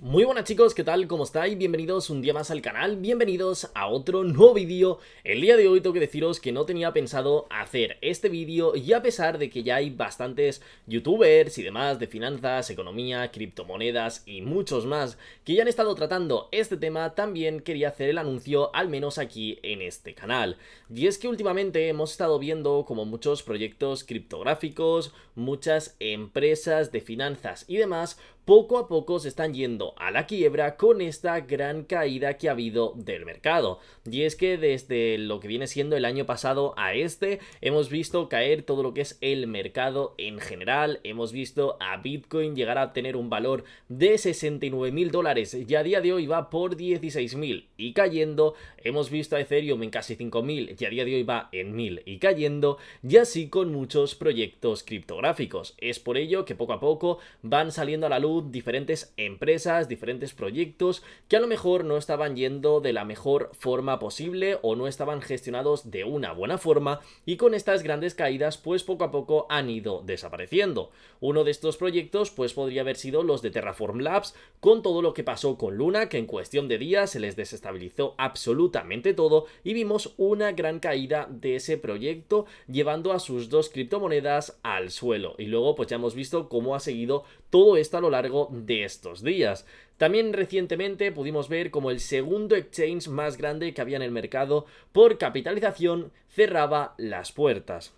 Muy buenas chicos, ¿qué tal? ¿Cómo estáis? Bienvenidos un día más al canal, bienvenidos a otro nuevo vídeo. El día de hoy tengo que deciros que no tenía pensado hacer este vídeo y a pesar de que ya hay bastantes youtubers y demás de finanzas, economía, criptomonedas y muchos más que ya han estado tratando este tema, también quería hacer el anuncio al menos aquí en este canal. Y es que últimamente hemos estado viendo como muchos proyectos criptográficos, muchas empresas de finanzas y demás poco a poco se están yendo a la quiebra con esta gran caída que ha habido del mercado. Y es que desde lo que viene siendo el año pasado a este, hemos visto caer todo lo que es el mercado en general, hemos visto a Bitcoin llegar a tener un valor de 69.000 mil dólares y a día de hoy va por 16.000 y cayendo, hemos visto a Ethereum en casi 5.000 y a día de hoy va en 1000 y cayendo, y así con muchos proyectos criptográficos. Es por ello que poco a poco van saliendo a la luz diferentes empresas, diferentes proyectos que a lo mejor no estaban yendo de la mejor forma posible o no estaban gestionados de una buena forma y con estas grandes caídas pues poco a poco han ido desapareciendo. Uno de estos proyectos pues podría haber sido los de Terraform Labs con todo lo que pasó con Luna que en cuestión de días se les desestabilizó absolutamente todo y vimos una gran caída de ese proyecto llevando a sus dos criptomonedas al suelo y luego pues ya hemos visto cómo ha seguido todo esto a lo largo de estos días. También recientemente pudimos ver como el segundo exchange más grande que había en el mercado por capitalización cerraba las puertas.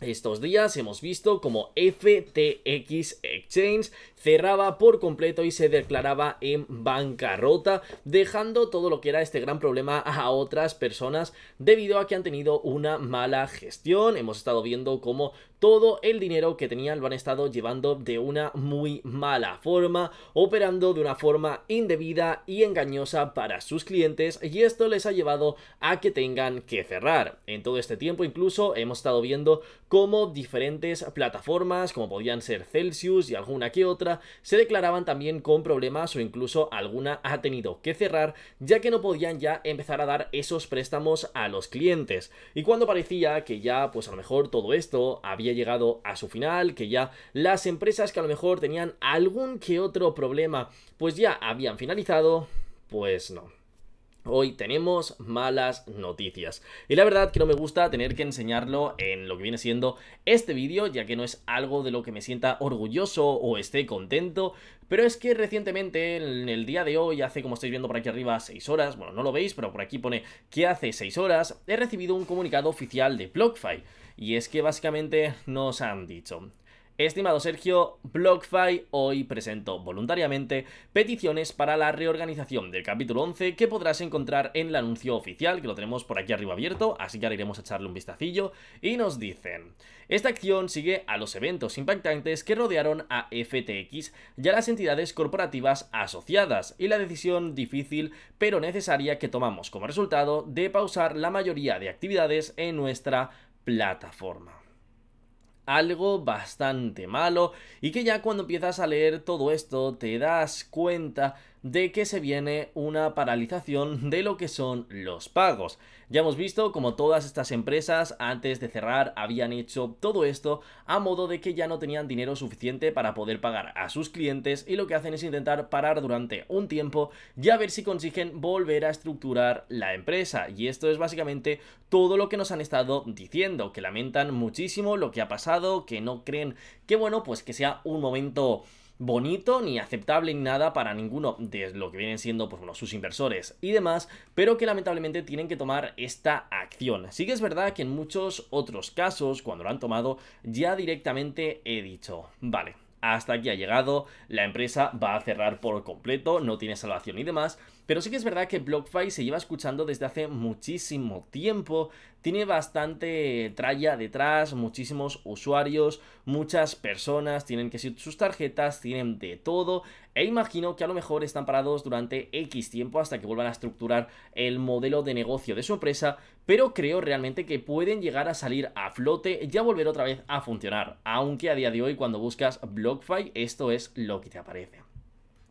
Estos días hemos visto como FTX Exchange cerraba por completo y se declaraba en bancarrota, dejando todo lo que era este gran problema a otras personas debido a que han tenido una mala gestión. Hemos estado viendo cómo todo el dinero que tenían lo han estado llevando de una muy mala forma, operando de una forma indebida y engañosa para sus clientes y esto les ha llevado a que tengan que cerrar. En todo este tiempo incluso hemos estado viendo como diferentes plataformas, como podían ser Celsius y alguna que otra, se declaraban también con problemas o incluso alguna ha tenido que cerrar, ya que no podían ya empezar a dar esos préstamos a los clientes. Y cuando parecía que ya, pues a lo mejor todo esto había llegado a su final, que ya las empresas que a lo mejor tenían algún que otro problema, pues ya habían finalizado, pues no. Hoy tenemos malas noticias. Y la verdad que no me gusta tener que enseñarlo en lo que viene siendo este vídeo, ya que no es algo de lo que me sienta orgulloso o esté contento, pero es que recientemente, en el día de hoy, hace como estáis viendo por aquí arriba 6 horas, bueno, no lo veis, pero por aquí pone que hace 6 horas, he recibido un comunicado oficial de BlockFi. Y es que básicamente nos han dicho, Estimado Sergio, BlockFi hoy presentó voluntariamente peticiones para la reorganización del capítulo 11 que podrás encontrar en el anuncio oficial, que lo tenemos por aquí arriba abierto, así que ahora iremos a echarle un vistacillo, y nos dicen, esta acción sigue a los eventos impactantes que rodearon a FTX y a las entidades corporativas asociadas, y la decisión difícil pero necesaria que tomamos como resultado de pausar la mayoría de actividades en nuestra plataforma algo bastante malo y que ya cuando empiezas a leer todo esto te das cuenta de que se viene una paralización de lo que son los pagos. Ya hemos visto como todas estas empresas antes de cerrar habían hecho todo esto a modo de que ya no tenían dinero suficiente para poder pagar a sus clientes y lo que hacen es intentar parar durante un tiempo y a ver si consiguen volver a estructurar la empresa. Y esto es básicamente todo lo que nos han estado diciendo, que lamentan muchísimo lo que ha pasado, que no creen que bueno, pues que sea un momento bonito ni aceptable ni nada para ninguno de lo que vienen siendo pues, bueno, sus inversores y demás, pero que lamentablemente tienen que tomar esta acción. Sí que es verdad que en muchos otros casos, cuando lo han tomado, ya directamente he dicho, vale, hasta aquí ha llegado, la empresa va a cerrar por completo, no tiene salvación y demás, pero sí que es verdad que BlockFi se lleva escuchando desde hace muchísimo tiempo, tiene bastante tralla detrás, muchísimos usuarios, muchas personas tienen que ser sus tarjetas, tienen de todo, e imagino que a lo mejor están parados durante X tiempo hasta que vuelvan a estructurar el modelo de negocio de su empresa, pero creo realmente que pueden llegar a salir a flote y a volver otra vez a funcionar, aunque a día de hoy cuando buscas BlockFi esto es lo que te aparece.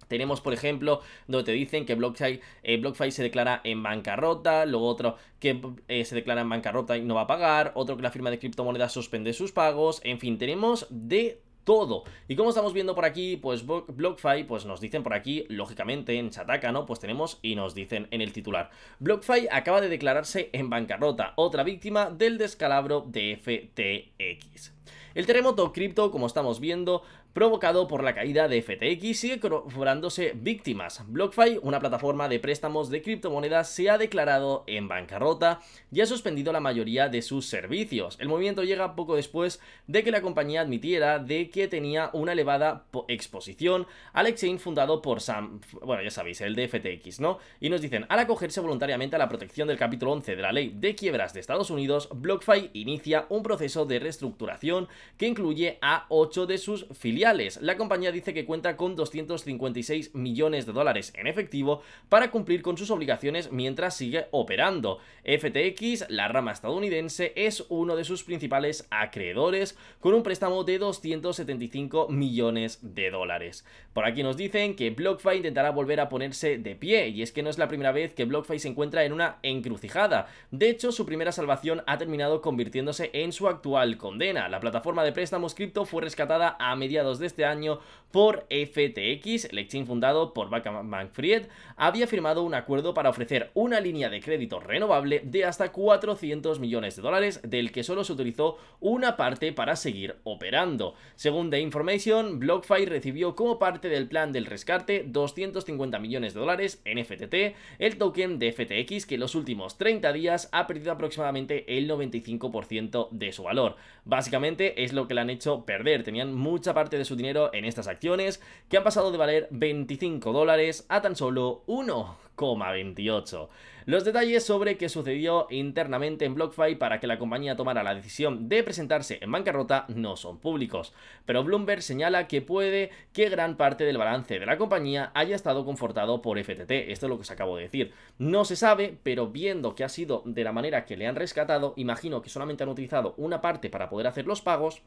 Tenemos, por ejemplo, donde te dicen que BlockFi, eh, BlockFi se declara en bancarrota, luego otro que eh, se declara en bancarrota y no va a pagar, otro que la firma de criptomonedas suspende sus pagos, en fin, tenemos de todo. Y como estamos viendo por aquí, pues BlockFi, pues nos dicen por aquí, lógicamente en Chataka, ¿no? Pues tenemos y nos dicen en el titular. BlockFi acaba de declararse en bancarrota, otra víctima del descalabro de FTX. El terremoto cripto, como estamos viendo, provocado por la caída de FTX, sigue cobrándose víctimas. BlockFi, una plataforma de préstamos de criptomonedas, se ha declarado en bancarrota y ha suspendido la mayoría de sus servicios. El movimiento llega poco después de que la compañía admitiera de que tenía una elevada exposición al exchange fundado por Sam, bueno ya sabéis, el de FTX, ¿no? Y nos dicen, al acogerse voluntariamente a la protección del capítulo 11 de la ley de quiebras de Estados Unidos, BlockFi inicia un proceso de reestructuración que incluye a 8 de sus filiales la compañía dice que cuenta con 256 millones de dólares en efectivo para cumplir con sus obligaciones mientras sigue operando. FTX, la rama estadounidense, es uno de sus principales acreedores con un préstamo de 275 millones de dólares. Por aquí nos dicen que BlockFi intentará volver a ponerse de pie y es que no es la primera vez que BlockFi se encuentra en una encrucijada. De hecho, su primera salvación ha terminado convirtiéndose en su actual condena. La plataforma de préstamos cripto fue rescatada a mediados de este año por FTX, el exchange fundado por Backman Fried, había firmado un acuerdo para ofrecer una línea de crédito renovable de hasta 400 millones de dólares, del que solo se utilizó una parte para seguir operando. Según The Information, BlockFi recibió como parte del plan del rescate 250 millones de dólares en FTT, el token de FTX que en los últimos 30 días ha perdido aproximadamente el 95% de su valor. Básicamente es lo que le han hecho perder, tenían mucha parte de su dinero en estas acciones, que han pasado de valer 25 dólares a tan solo 1,28. Los detalles sobre qué sucedió internamente en BlockFi para que la compañía tomara la decisión de presentarse en bancarrota no son públicos, pero Bloomberg señala que puede que gran parte del balance de la compañía haya estado confortado por FTT, esto es lo que os acabo de decir. No se sabe, pero viendo que ha sido de la manera que le han rescatado, imagino que solamente han utilizado una parte para poder hacer los pagos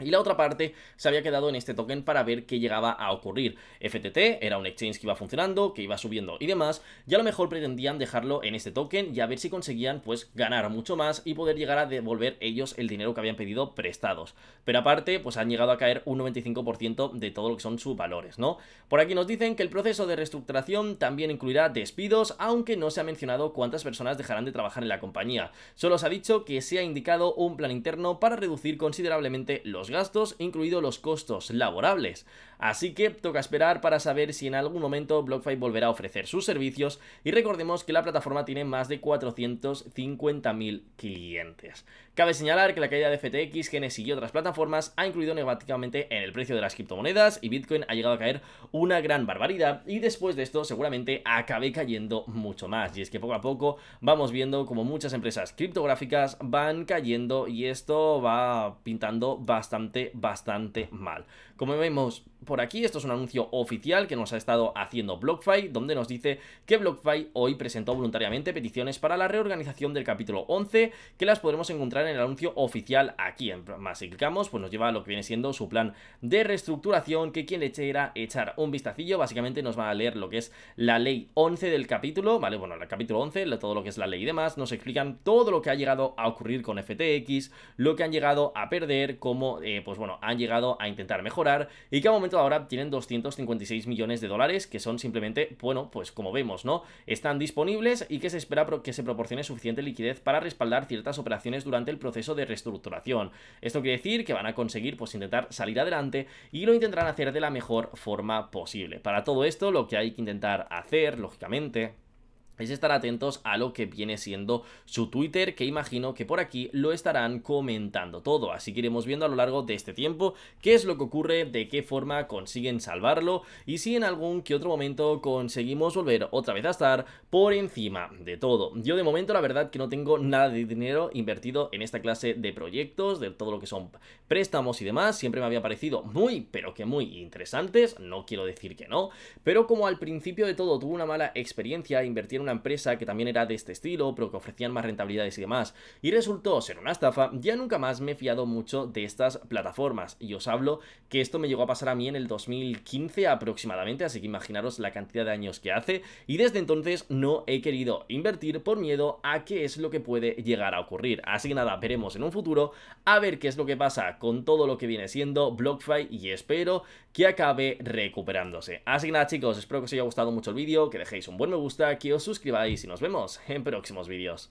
y la otra parte se había quedado en este token para ver qué llegaba a ocurrir. FTT era un exchange que iba funcionando, que iba subiendo y demás, y a lo mejor pretendían dejarlo en este token y a ver si conseguían pues ganar mucho más y poder llegar a devolver ellos el dinero que habían pedido prestados. Pero aparte, pues han llegado a caer un 95% de todo lo que son sus valores, ¿no? Por aquí nos dicen que el proceso de reestructuración también incluirá despidos, aunque no se ha mencionado cuántas personas dejarán de trabajar en la compañía. Solo se ha dicho que se ha indicado un plan interno para reducir considerablemente los gastos, incluidos los costos laborables. Así que toca esperar para saber si en algún momento BlockFi volverá a ofrecer sus servicios y recordemos que la plataforma tiene más de 450.000 clientes. Cabe señalar que la caída de FTX, Genesis y otras plataformas ha incluido negativamente en el precio de las criptomonedas y Bitcoin ha llegado a caer una gran barbaridad y después de esto seguramente acabe cayendo mucho más. Y es que poco a poco vamos viendo como muchas empresas criptográficas van cayendo y esto va pintando bastante bastante, bastante mal. Como vemos, por aquí, esto es un anuncio oficial que nos ha estado haciendo BlockFi, donde nos dice que BlockFi hoy presentó voluntariamente peticiones para la reorganización del capítulo 11, que las podremos encontrar en el anuncio oficial aquí. En más, si clicamos, pues nos lleva a lo que viene siendo su plan de reestructuración, que quien le era echar un vistacillo, básicamente nos va a leer lo que es la ley 11 del capítulo, ¿vale? Bueno, el capítulo 11, todo lo que es la ley y demás, nos explican todo lo que ha llegado a ocurrir con FTX, lo que han llegado a perder, cómo, eh, pues bueno, han llegado a intentar mejorar y que a momento ahora tienen 256 millones de dólares, que son simplemente, bueno, pues como vemos, ¿no? Están disponibles y que se espera que se proporcione suficiente liquidez para respaldar ciertas operaciones durante el proceso de reestructuración. Esto quiere decir que van a conseguir, pues, intentar salir adelante y lo intentarán hacer de la mejor forma posible. Para todo esto, lo que hay que intentar hacer, lógicamente, es estar atentos a lo que viene siendo su Twitter, que imagino que por aquí lo estarán comentando todo. Así que iremos viendo a lo largo de este tiempo qué es lo que ocurre, de qué forma consiguen salvarlo y si en algún que otro momento conseguimos volver otra vez a estar por encima de todo. Yo de momento la verdad que no tengo nada de dinero invertido en esta clase de proyectos, de todo lo que son préstamos y demás. Siempre me había parecido muy, pero que muy interesantes. No quiero decir que no, pero como al principio de todo tuve una mala experiencia invertir en empresa que también era de este estilo, pero que ofrecían más rentabilidades y demás. Y resultó ser una estafa, ya nunca más me he fiado mucho de estas plataformas. Y os hablo que esto me llegó a pasar a mí en el 2015 aproximadamente, así que imaginaros la cantidad de años que hace. Y desde entonces no he querido invertir por miedo a qué es lo que puede llegar a ocurrir. Así que nada, veremos en un futuro a ver qué es lo que pasa con todo lo que viene siendo BlockFi y espero que acabe recuperándose. Así que nada chicos, espero que os haya gustado mucho el vídeo, que dejéis un buen me gusta, que os suscribáis suscribáis y nos vemos en próximos vídeos.